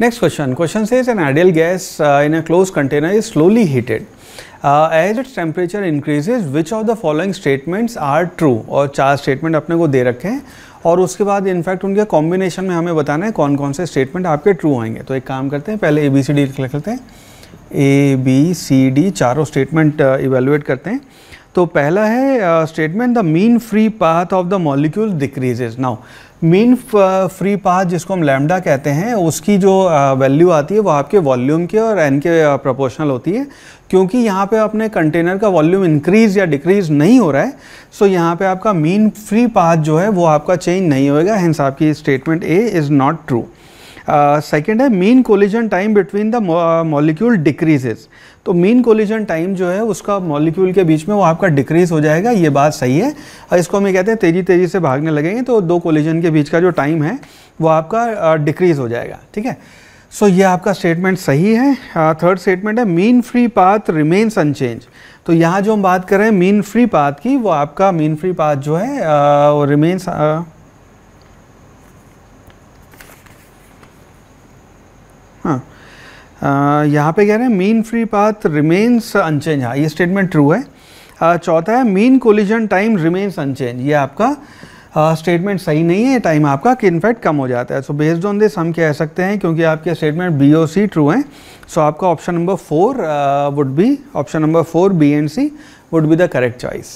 next question question से is an ideal gas in a close container is slowly heated as its temperature increases which of the following statements are true और चार statement अपने को दे रखे हैं और उसके बाद इनफैक्ट उनके कॉम्बिनेशन में हमें बताना है कौन कौन से स्टेटमेंट आपके ट्रू होंगे तो एक काम करते हैं पहले ए बी सी डी लिख लेते हैं ए बी सी डी चारों स्टेटमेंट इवेलुएट uh, करते हैं तो पहला है statement the mean free path of the molecule decreases now mean free path जिसको हम लैमडा कहते हैं उसकी जो वैल्यू uh, आती है वो आपके वॉल्यूम के और एन के प्रोपोर्शनल होती है क्योंकि यहाँ पे अपने कंटेनर का वॉल्यूम इंक्रीज या डिक्रीज नहीं हो रहा है सो so यहाँ पे आपका मीन फ्री पाथ जो है वो आपका चेंज नहीं होएगा हिंस आपकी statement A is not true second uh, है mean collision time between the molecule decreases तो मीन कोलिजन टाइम जो है उसका मॉलिक्यूल के बीच में वो आपका डिक्रीज हो जाएगा ये बात सही है और uh, इसको हम ये कहते हैं तेज़ी तेज़ी से भागने लगेंगे तो दो कोलिजन के बीच का जो टाइम है वो आपका डिक्रीज uh, हो जाएगा ठीक है सो so, ये आपका स्टेटमेंट सही है थर्ड uh, स्टेटमेंट है mean free path remains unchanged तो यहाँ जो हम बात कर रहे हैं मीन फ्री पाथ की वो आपका मीन फ्री पाथ जो है वो रिमेन्स हाँ यहाँ पे कह रहे हैं mean free path remains unchanged हाँ ये स्टेटमेंट ट्रू है चौथा है mean collision time remains unchanged ये आपका स्टेटमेंट uh, सही नहीं है टाइम आपका कि इनफैक्ट कम हो जाता है सो बेस्ड ऑन दिस हम कह सकते हैं क्योंकि आपके statement B O C true हैं सो आपका option number four would be option number four B and C would be the correct choice